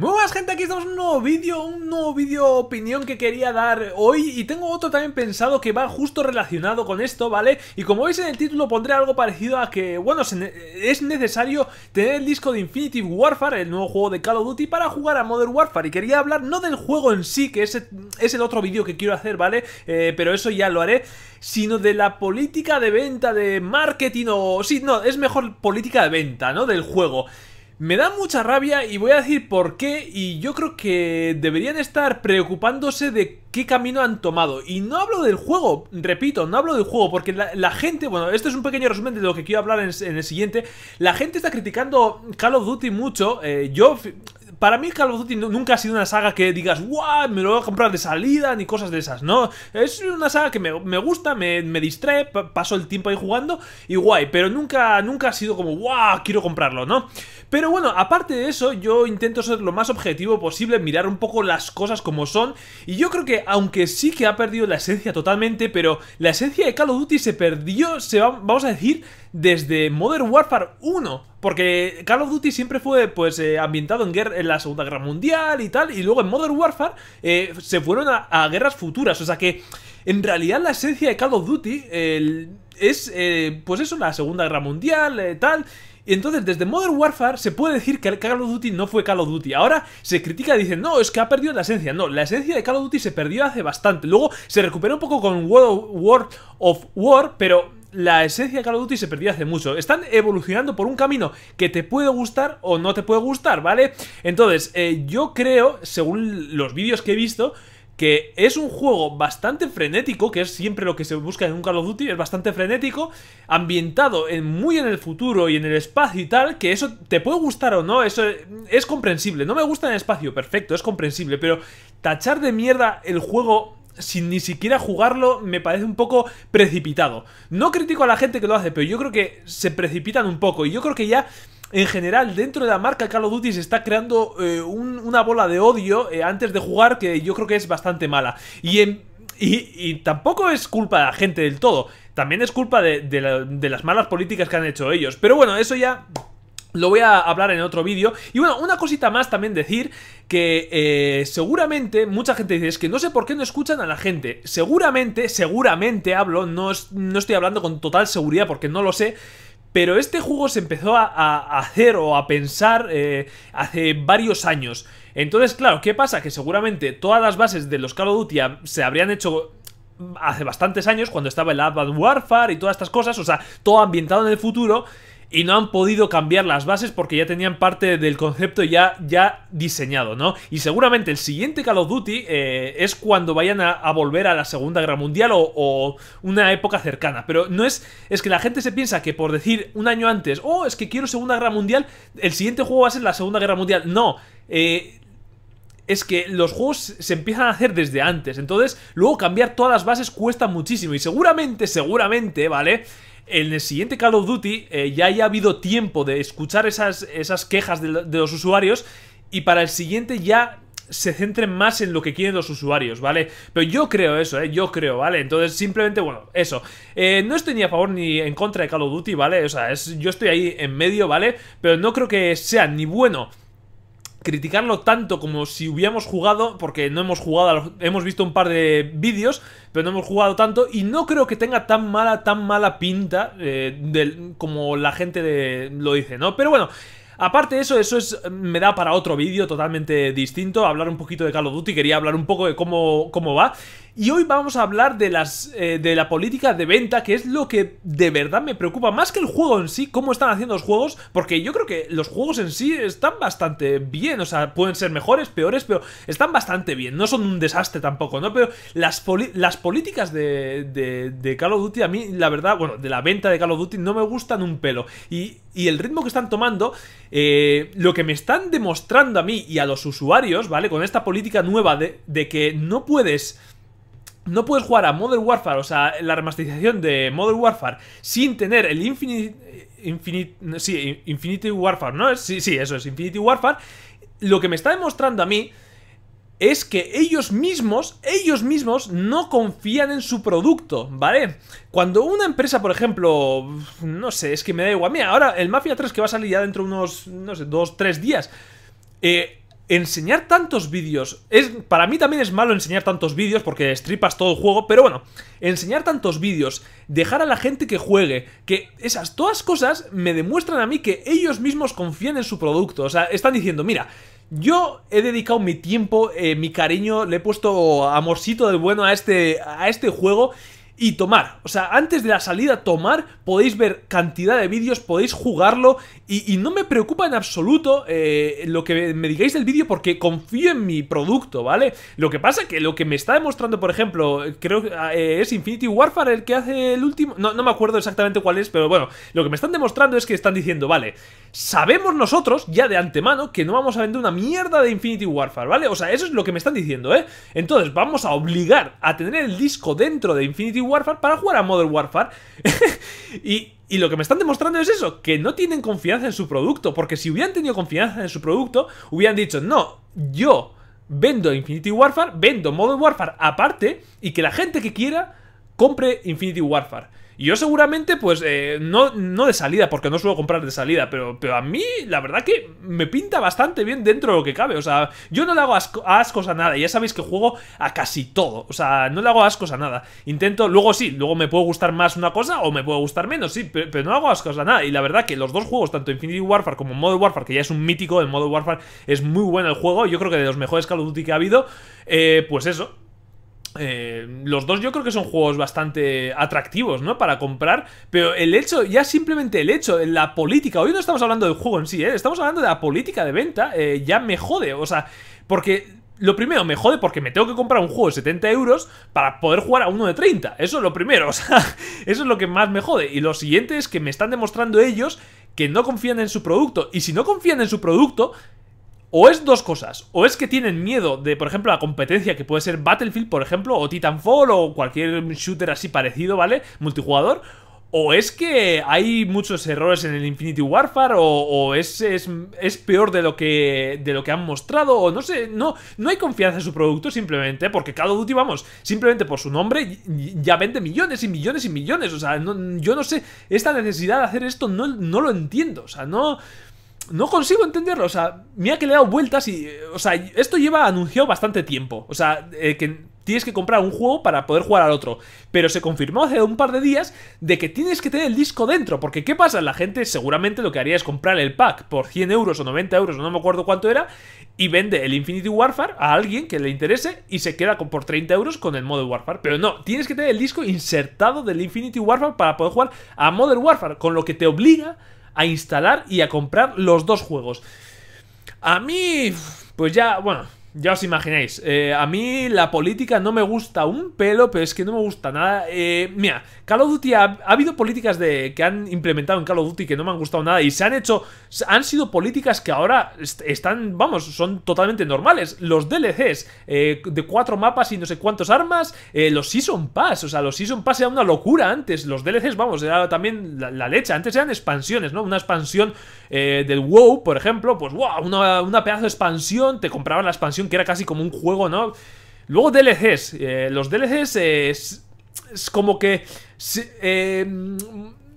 Muy buenas gente, aquí estamos en un nuevo vídeo, un nuevo vídeo opinión que quería dar hoy y tengo otro también pensado que va justo relacionado con esto, ¿vale? Y como veis en el título pondré algo parecido a que, bueno, es necesario tener el disco de Infinity Warfare, el nuevo juego de Call of Duty, para jugar a Modern Warfare y quería hablar no del juego en sí, que es, es el otro vídeo que quiero hacer, ¿vale? Eh, pero eso ya lo haré, sino de la política de venta, de marketing o... Sí, no, es mejor política de venta, ¿no? Del juego. Me da mucha rabia y voy a decir por qué y yo creo que deberían estar preocupándose de qué camino han tomado. Y no hablo del juego, repito, no hablo del juego porque la, gente, bueno, esto es un pequeño resumen de lo que quiero hablar en, el siguiente. La gente está criticando Call of Duty mucho, eh, yo para mí Call of Duty nunca ha sido una saga que digas, ¡guau! Me lo voy a comprar de salida, ni cosas de esas, ¿no? Es una saga que me, gusta, me, distrae, paso el tiempo ahí jugando y guay, pero nunca, nunca ha sido como, ¡guau! Quiero comprarlo, ¿no? Pero bueno, aparte de eso, yo intento ser lo más objetivo posible, mirar un poco las cosas como son, y yo creo que, aunque sí que ha perdido la esencia totalmente, pero la esencia de Call of Duty se perdió, se vamos a decir, desde Modern Warfare 1. Porque Call of Duty siempre fue pues eh, ambientado en, guerra, en la Segunda Guerra Mundial y tal. Y luego en Modern Warfare eh, se fueron a, guerras futuras. O sea que en realidad la esencia de Call of Duty es eh, pues eso, la Segunda Guerra Mundial, tal. Y entonces, desde Modern Warfare se puede decir que Call of Duty no fue Call of Duty. Ahora se critica y dicen, no, es que ha perdido la esencia. No, la esencia de Call of Duty se perdió hace bastante. Luego se recuperó un poco con World of War, pero la esencia de Call of Duty se perdió hace mucho. Están evolucionando por un camino que te puede gustar o no te puede gustar, ¿vale? Entonces, eh, yo creo, según los vídeos que he visto, que es un juego bastante frenético, que es siempre lo que se busca en un Call of Duty, es bastante frenético, ambientado muy en el futuro y en el espacio y tal, que eso te puede gustar o no, eso es, es comprensible. No me gusta en el espacio, perfecto, es comprensible, pero tachar de mierda el juego sin ni siquiera jugarlo me parece un poco precipitado. No critico a la gente que lo hace, pero yo creo que se precipitan un poco. Y yo creo que ya en general, dentro de la marca Call of Duty se está creando eh, una bola de odio eh, antes de jugar que yo creo que es bastante mala. Y, y, tampoco es culpa de la gente del todo. También es culpa de, de las malas políticas que han hecho ellos. Pero bueno, eso ya lo voy a hablar en otro vídeo. Y bueno, una cosita más también decir que eh, seguramente mucha gente dice, es que no sé por qué no escuchan a la gente. Seguramente, seguramente hablo, no, no estoy hablando con total seguridad porque no lo sé. Pero este juego se empezó a, hacer o a pensar eh, hace varios años. Entonces, claro, ¿qué pasa? Que seguramente todas las bases de los Call of Duty se habrían hecho hace bastantes años, cuando estaba el Advanced Warfare y todas estas cosas, o sea, todo ambientado en el futuro y no han podido cambiar las bases porque ya tenían parte del concepto ya, ya diseñado, ¿no? Y seguramente el siguiente Call of Duty eh, es cuando vayan a, volver a la Segunda Guerra Mundial o, una época cercana. Pero no es. Es que la gente se piensa que por decir un año antes, oh, es que quiero Segunda Guerra Mundial, el siguiente juego va a ser la Segunda Guerra Mundial. No. Eh, es que los juegos se empiezan a hacer desde antes. Entonces, luego cambiar todas las bases cuesta muchísimo. Y seguramente, seguramente, ¿vale? en el siguiente Call of Duty eh, ya haya habido tiempo de escuchar esas, esas quejas de, los usuarios y para el siguiente ya se centren más en lo que quieren los usuarios, ¿vale? Pero yo creo eso, ¿eh? Yo creo, ¿vale? Entonces simplemente, bueno, eso. Eh, no estoy ni a favor ni en contra de Call of Duty, ¿vale? O sea, es, yo estoy ahí en medio, ¿vale? Pero no creo que sea ni bueno criticarlo tanto como si hubiéramos jugado, porque no hemos jugado, hemos visto un par de vídeos, pero no hemos jugado tanto y no creo que tenga tan mala, tan mala pinta eh, como la gente lo dice, ¿no? Pero bueno... Aparte de eso, eso es, me da para otro vídeo totalmente distinto, hablar un poquito de Call of Duty, quería hablar un poco de cómo, cómo va. Y hoy vamos a hablar de, las, eh, de la política de venta, que es lo que de verdad me preocupa, más que el juego en sí, cómo están haciendo los juegos, porque yo creo que los juegos en sí están bastante bien, o sea, pueden ser mejores, peores, pero están bastante bien, no son un desastre tampoco, ¿no? Pero las, las políticas de, de, Call of Duty, a mí, la verdad, bueno, de la venta de Call of Duty no me gustan un pelo. Y, el ritmo que están tomando, eh, lo que me están demostrando a mí y a los usuarios, ¿vale? Con esta política nueva de, de que no puedes no puedes jugar a Modern Warfare, o sea, la remasterización de Modern Warfare, sin tener el Infinite. Eh, sí, eh, Infinity Warfare, ¿no? Sí, sí, eso es, Infinity Warfare. Lo que me está demostrando a mí es que ellos mismos, ellos mismos no confían en su producto, ¿vale? Cuando una empresa, por ejemplo, no sé, es que me da igual, mira, ahora el Mafia 3 que va a salir ya dentro de unos, no sé, dos, tres días, eh, enseñar tantos vídeos. Es, para mí también es malo enseñar tantos vídeos porque estripas todo el juego, pero bueno, enseñar tantos vídeos, dejar a la gente que juegue, que esas todas cosas me demuestran a mí que ellos mismos confían en su producto. O sea, están diciendo, mira. Yo he dedicado mi tiempo, eh, mi cariño, le he puesto amorcito de bueno a este, a este juego y tomar. O sea, antes de la salida tomar podéis ver cantidad de vídeos, podéis jugarlo y, no me preocupa en absoluto eh, lo que me digáis del vídeo porque confío en mi producto, ¿vale? Lo que pasa que lo que me está demostrando, por ejemplo, creo que ah, eh, es Infinity Warfare el que hace el último... No, no me acuerdo exactamente cuál es, pero bueno, lo que me están demostrando es que están diciendo, vale sabemos nosotros ya de antemano que no vamos a vender una mierda de Infinity Warfare, ¿vale? O sea, eso es lo que me están diciendo, ¿eh? Entonces, vamos a obligar a tener el disco dentro de Infinity Warfare para jugar a Modern Warfare. y, lo que me están demostrando es eso, que no tienen confianza en su producto, porque si hubieran tenido confianza en su producto, hubieran dicho, no, yo vendo Infinity Warfare, vendo Modern Warfare aparte, y que la gente que quiera compre Infinity Warfare yo seguramente, pues, eh, no, no de salida, porque no suelo comprar de salida, pero, pero a mí, la verdad que me pinta bastante bien dentro de lo que cabe. O sea, yo no le hago ascos a nada. y Ya sabéis que juego a casi todo. O sea, no le hago ascos a nada. Intento, luego sí, luego me puede gustar más una cosa o me puede gustar menos, sí, pero, no hago ascos a nada. Y la verdad que los dos juegos, tanto Infinity Warfare como Modern Warfare, que ya es un mítico, el Modern Warfare es muy bueno el juego, yo creo que de los mejores Call of Duty que ha habido, eh, pues eso, eh, los dos yo creo que son juegos bastante atractivos, ¿no? Para comprar, pero el hecho, ya simplemente el hecho, la política, hoy no estamos hablando del juego en sí, ¿eh? estamos hablando de la política de venta, eh, ya me jode, o sea, porque lo primero, me jode porque me tengo que comprar un juego de 70 euros para poder jugar a uno de 30. Eso es lo primero, o sea, eso es lo que más me jode. Y lo siguiente es que me están demostrando ellos que no confían en su producto. Y si no confían en su producto, o es dos cosas, o es que tienen miedo de, por ejemplo, la competencia que puede ser Battlefield, por ejemplo, o Titanfall, o cualquier shooter así parecido, ¿vale? Multijugador. O es que hay muchos errores en el Infinity Warfare, o, es, peor de lo, que, de lo que han mostrado, o no sé, no, no hay confianza en su producto simplemente, porque Call of Duty, vamos, simplemente por su nombre ya vende millones y millones y millones, o sea, yo no sé, esta necesidad de hacer esto no, no lo entiendo, o sea, no no consigo entenderlo. O sea, ha que le he dado vueltas y. Eh, o sea, esto lleva anunciado bastante tiempo. O sea, eh, que tienes que comprar un juego para poder jugar al otro. Pero se confirmó hace un par de días de que tienes que tener el disco dentro. Porque, ¿qué pasa? La gente seguramente lo que haría es comprar el pack por 100 euros o 90 euros, no me acuerdo cuánto era, y vende el Infinity Warfare a alguien que le interese y se queda por 30 euros con el modo Warfare. Pero no, tienes que tener el disco insertado del Infinity Warfare para poder jugar a Modern Warfare, con lo que te obliga a instalar y a comprar los dos juegos. A mí, pues ya, bueno, ya os imagináis, eh, a mí la política no me gusta un pelo, pero es que no me gusta nada. Eh, mira, Call of Duty ha, habido políticas de, que han implementado en Call of Duty que no me han gustado nada y se han hecho, han sido políticas que ahora están, vamos, son totalmente normales. Los DLCs eh, de cuatro mapas y no sé cuántos armas, eh, los Season Pass, o sea, los Season Pass era una locura antes, los DLCs, vamos, era también la, leche, antes eran expansiones, ¿no? Una expansión del WoW, por ejemplo, pues una, una pedazo de expansión, te compraban la expansión que era casi como un juego, ¿no? Luego DLCs. Eh, los DLCs eh, es, como que... Eh,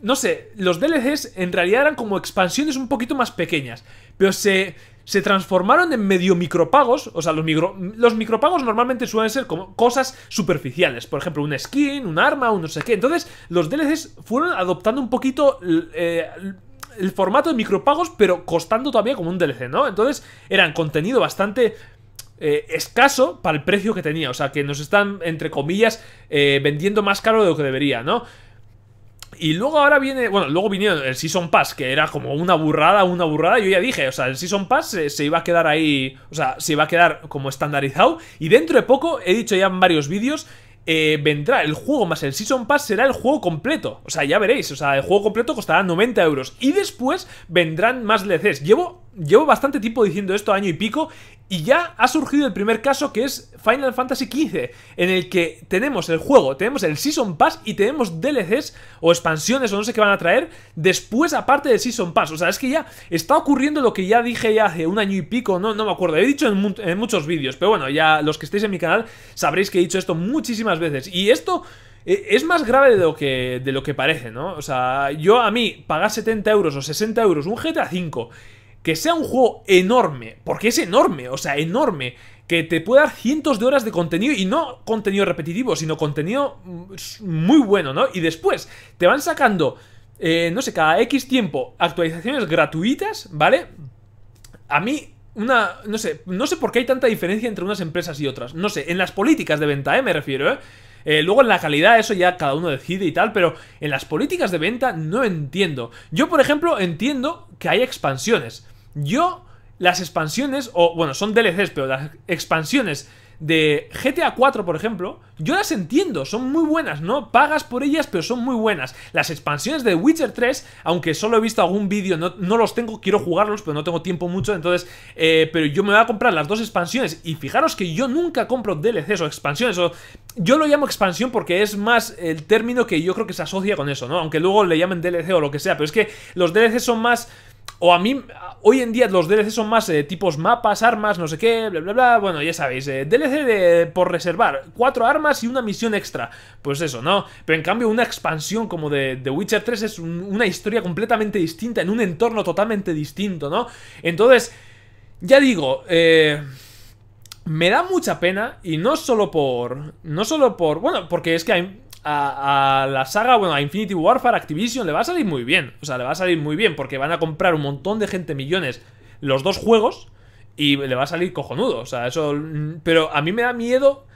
no sé, los DLCs en realidad eran como expansiones un poquito más pequeñas, pero se, se transformaron en medio micropagos. O sea, los, micro, los micropagos normalmente suelen ser como cosas superficiales. Por ejemplo, un skin, un arma, un no sé qué. Entonces, los DLCs fueron adoptando un poquito el formato de micropagos, pero costando todavía como un DLC, ¿no? Entonces, eran contenido bastante eh, escaso para el precio que tenía. O sea, que nos están, entre comillas, eh, vendiendo más caro de lo que debería, ¿no? Y luego ahora viene, bueno, luego vinieron el Season Pass, que era como una burrada, una burrada. Yo ya dije, o sea, el Season Pass se, iba a quedar ahí, o sea, se iba a quedar como estandarizado. Y dentro de poco, he dicho ya en varios vídeos, eh, vendrá el juego más el Season Pass, será el juego completo. O sea, ya veréis, o sea, el juego completo costará 90 euros. Y después vendrán más DLCs. Llevo llevo bastante tiempo diciendo esto, año y pico, y ya ha surgido el primer caso que es Final Fantasy XV, en el que tenemos el juego, tenemos el Season Pass y tenemos DLCs o expansiones o no sé qué van a traer después aparte del Season Pass. O sea, es que ya está ocurriendo lo que ya dije ya hace un año y pico, no, no me acuerdo, he dicho en, muchos vídeos, pero bueno, ya los que estéis en mi canal sabréis que he dicho esto muchísimas veces. Y esto... Eh, es más grave de lo, que, de lo que parece, ¿no? O sea, yo a mí pagar 70 euros o 60 euros un GTA 5 que sea un juego enorme, porque es enorme, o sea, enorme, que te pueda dar cientos de horas de contenido, y no contenido repetitivo, sino contenido mm, muy bueno, ¿no? Y después te van sacando, eh, no sé, cada X tiempo, actualizaciones gratuitas, ¿vale? A mí una, no sé, no sé por qué hay tanta diferencia entre unas empresas y otras. No sé, en las políticas de venta, ¿eh? Me refiero, Eh, eh luego en la calidad eso ya cada uno decide y tal, pero en las políticas de venta no entiendo. Yo, por ejemplo, entiendo que hay expansiones. Yo, las expansiones, o bueno, son DLCs, pero las expansiones de GTA 4, por ejemplo, yo las entiendo, son muy buenas, ¿no? Pagas por ellas, pero son muy buenas. Las expansiones de Witcher 3, aunque solo he visto algún vídeo, no, los tengo, quiero jugarlos, pero no tengo tiempo mucho, entonces, eh, pero yo me voy a comprar las dos expansiones. Y fijaros que yo nunca compro DLCs o expansiones, o yo lo llamo expansión porque es más el término que yo creo que se asocia con eso, ¿no? Aunque luego le llamen DLC o lo que sea, pero es que los DLCs son más o a mí, hoy en día los DLC son más eh, tipos mapas, armas, no sé qué, bla, bla, bla. Bueno, ya sabéis, eh, DLC de, por reservar, cuatro armas y una misión extra. Pues eso, ¿no? Pero en cambio, una expansión como de, Witcher 3 es una historia completamente distinta, en un entorno totalmente distinto, ¿no? Entonces, ya digo, eh, me da mucha pena y no solo por no solo por bueno porque es que hay, a, la saga, bueno, a Infinity Warfare, Activision, le va a salir muy bien. O sea, le va a salir muy bien porque van a comprar un montón de gente, millones, los dos juegos y le va a salir cojonudo. O sea, eso... Mm, pero a mí me da miedo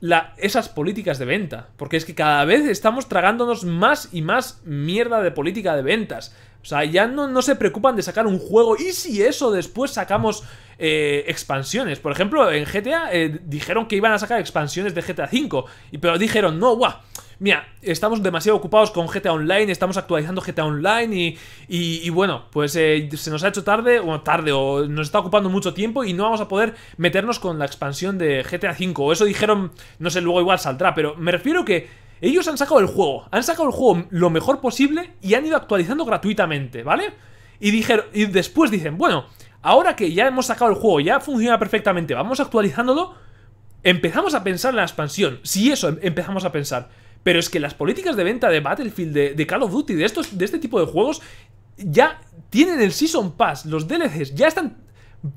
la, esas políticas de venta. Porque es que cada vez estamos tragándonos más y más mierda de política de ventas. O sea, ya no, no se preocupan de sacar un juego. Y si eso después sacamos eh, expansiones. Por ejemplo, en GTA eh, dijeron que iban a sacar expansiones de GTA V. Y, pero dijeron, no, guau. Mira, estamos demasiado ocupados con GTA Online, estamos actualizando GTA Online y, y, bueno, pues eh, se nos ha hecho tarde, o tarde, o nos está ocupando mucho tiempo y no vamos a poder meternos con la expansión de GTA V. O eso dijeron, no sé, luego igual saldrá, pero me refiero que ellos han sacado el juego, han sacado el juego lo mejor posible y han ido actualizando gratuitamente, ¿vale? Y, dijeron, y después dicen, bueno, ahora que ya hemos sacado el juego, ya funciona perfectamente, vamos actualizándolo, empezamos a pensar en la expansión. sí, eso em, empezamos a pensar. Pero es que las políticas de venta de Battlefield, de, de Call of Duty, de, estos, de este tipo de juegos, ya tienen el Season Pass, los DLCs, ya están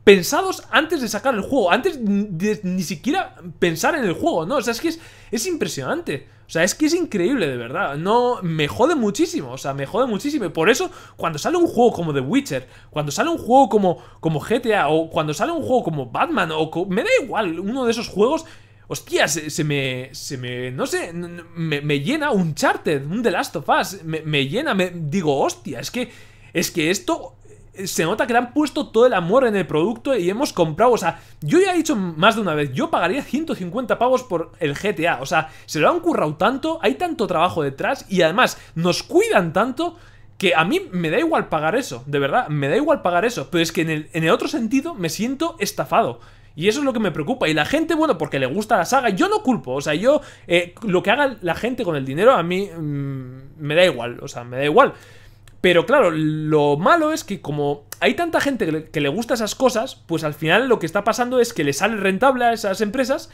pensados antes de sacar el juego, antes de ni siquiera pensar en el juego, ¿no? O sea, es que es, es impresionante. O sea, es que es increíble, de verdad. No, me jode muchísimo, o sea, me jode muchísimo. por eso, cuando sale un juego como The Witcher, cuando sale un juego como, como GTA, o cuando sale un juego como Batman, o me da igual, uno de esos juegos, Hostia, se, me. Se me. No sé. Me, llena un charter, un The Last of Us. Me, me llena, me. Digo, hostia, es que. Es que esto se nota que le han puesto todo el amor en el producto y hemos comprado, o sea, yo ya he dicho más de una vez, yo pagaría 150 pavos por el GTA, o sea, se lo han currado tanto, hay tanto trabajo detrás y además nos cuidan tanto que a mí me da igual pagar eso, de verdad, me da igual pagar eso, pero es que en el, otro sentido me siento estafado. Y eso es lo que me preocupa. Y la gente, bueno, porque le gusta la saga, yo no culpo. O sea, yo, eh, lo que haga la gente con el dinero, a mí mm, me da igual. O sea, me da igual. Pero claro, lo malo es que como hay tanta gente que le, gusta esas cosas, pues al final lo que está pasando es que le sale rentable a esas empresas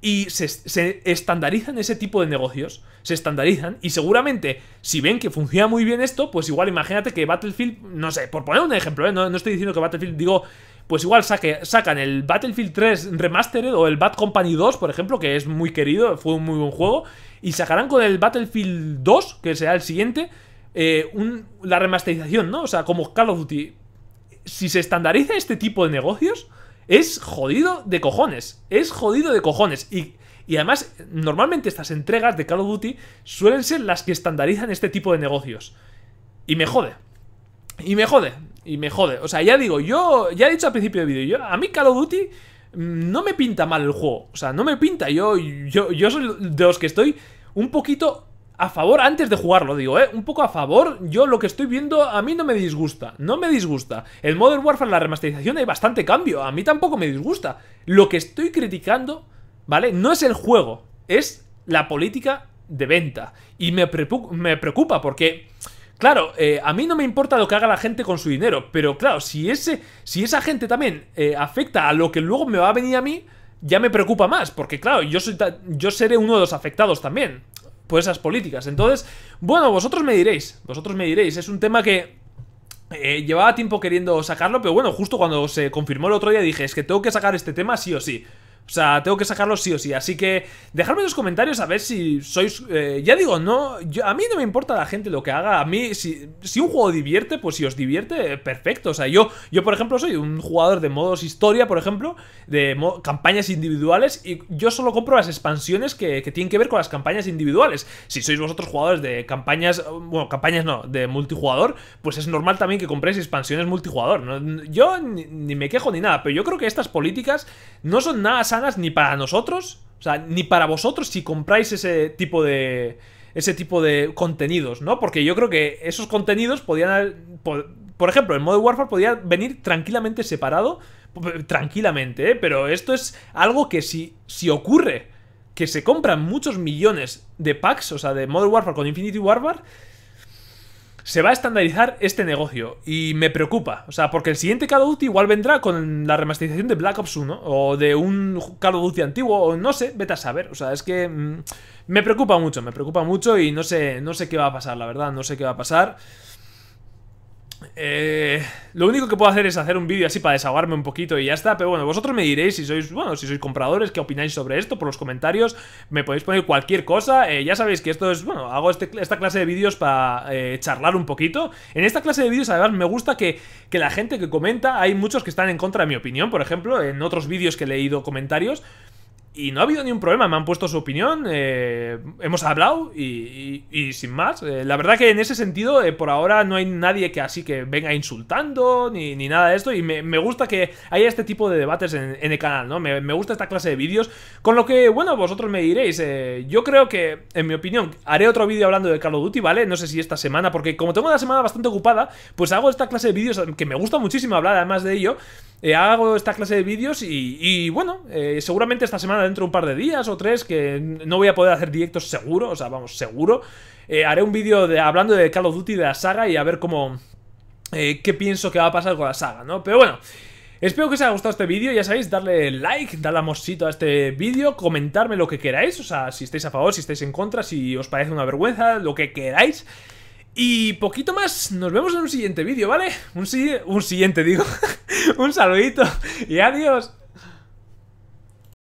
y se, estandarizan ese tipo de negocios. Se estandarizan y seguramente si ven que funciona muy bien esto, pues igual imagínate que Battlefield, no sé, por poner un ejemplo, ¿eh? no, estoy diciendo que Battlefield, digo, pues igual saque, sacan el Battlefield 3 Remastered o el Bad Company 2, por ejemplo, que es muy querido, fue un muy buen juego, y sacarán con el Battlefield 2, que será el siguiente, eh, la remasterización, ¿no? O sea, como Call of Duty. Si se estandariza este tipo de negocios, es jodido de cojones. Es jodido de cojones. Y, además, normalmente estas entregas de Call of Duty suelen ser las que estandarizan este tipo de negocios. Y me jode. Y me jode. Y me jode. O sea, ya digo, yo ya he dicho al principio del vídeo, yo, a mí Call of Duty mm, no me pinta mal el juego. O sea, no me pinta. Yo, yo, yo soy de los que estoy un poquito a favor, antes de jugarlo, digo, ¿eh? Un poco a favor, yo lo que estoy viendo a mí no me disgusta, no me disgusta. El Modern Warfare, la remasterización, hay bastante cambio, a mí tampoco me disgusta. Lo que estoy criticando, ¿vale? No es el juego, es la política de venta. Y me, me preocupa porque... Claro, eh, a mí no me importa lo que haga la gente con su dinero, pero claro, si, ese, si esa gente también eh, afecta a lo que luego me va a venir a mí, ya me preocupa más, porque claro, yo, soy yo seré uno de los afectados también esas políticas. Entonces, bueno, vosotros me diréis, vosotros me diréis, es un tema que eh, llevaba tiempo queriendo sacarlo, pero bueno, justo cuando se confirmó el otro día dije, es que tengo que sacar este tema sí o sí. O sea, tengo que sacarlo sí o sí. Así que dejadme en los comentarios a ver si sois... Eh, ya digo, no a mí no me importa la gente lo que haga. A mí, si, si un juego divierte, pues si os divierte, perfecto. O sea, yo, yo, por ejemplo, soy un jugador de modos historia, por ejemplo, de campañas individuales. Y yo solo compro las expansiones que, tienen que ver con las campañas individuales. Si sois vosotros jugadores de campañas... Eh, bueno, campañas no, de multijugador, pues es normal también que compréis expansiones multijugador. Yo ni, me quejo ni nada, pero yo creo que estas políticas no son nada ni para nosotros, o sea, ni para vosotros si compráis ese tipo de ese tipo de contenidos, ¿no? Porque yo creo que esos contenidos podían por, ejemplo, el modo Warfare podía venir tranquilamente separado, tranquilamente, ¿eh? pero esto es algo que si si ocurre que se compran muchos millones de packs, o sea, de Modern Warfare con Infinity Warfare, se va a estandarizar este negocio y me preocupa. O sea, porque el siguiente Call of igual vendrá con la remasterización de Black Ops 1 o de un Call of antiguo o no sé, vete a saber. O sea, es que mm, me preocupa mucho, me preocupa mucho y no sé, no sé qué va a pasar, la verdad, no sé qué va a pasar. Eh, lo único que puedo hacer es hacer un vídeo así para desahogarme un poquito y ya está. Pero bueno, vosotros me diréis si sois, bueno, si sois compradores, qué opináis sobre esto por los comentarios. Me podéis poner cualquier cosa. Eh, ya sabéis que esto es, bueno, hago este, esta clase de vídeos para eh, charlar un poquito. En esta clase de vídeos, además, me gusta que, que, la gente que comenta, hay muchos que están en contra de mi opinión. Por ejemplo, en otros vídeos que he leído comentarios. Y no ha habido ni un problema, me han puesto su opinión, eh, hemos hablado y, sin más. Eh, la verdad que en ese sentido, eh, por ahora no hay nadie que así que venga insultando ni, nada de esto. Y me, gusta que haya este tipo de debates en, el canal, ¿no? Me, gusta esta clase de vídeos. Con lo que, bueno, vosotros me diréis, yo creo que, en mi opinión, haré otro vídeo hablando de Call of Duty, ¿vale? No sé si esta semana, porque como tengo una semana bastante ocupada, pues hago esta clase de vídeos que me gusta muchísimo hablar además de ello. Eh, hago esta clase de vídeos y, bueno, eh, seguramente esta semana, dentro de un par de días o tres, que no voy a poder hacer directos seguro, o sea, vamos, seguro, eh, haré un vídeo hablando de Call of Duty, de la saga y a ver cómo... qué pienso que va a pasar con la saga, ¿no? Pero bueno... Espero que os haya gustado este vídeo, ya sabéis, darle like, darle a este vídeo, comentarme lo que queráis, o sea, si estáis a favor, si estáis en contra, si os parece una vergüenza, lo que queráis. Y poquito más, nos vemos en un siguiente vídeo, ¿vale? Un, si un siguiente, digo. un saludito y adiós.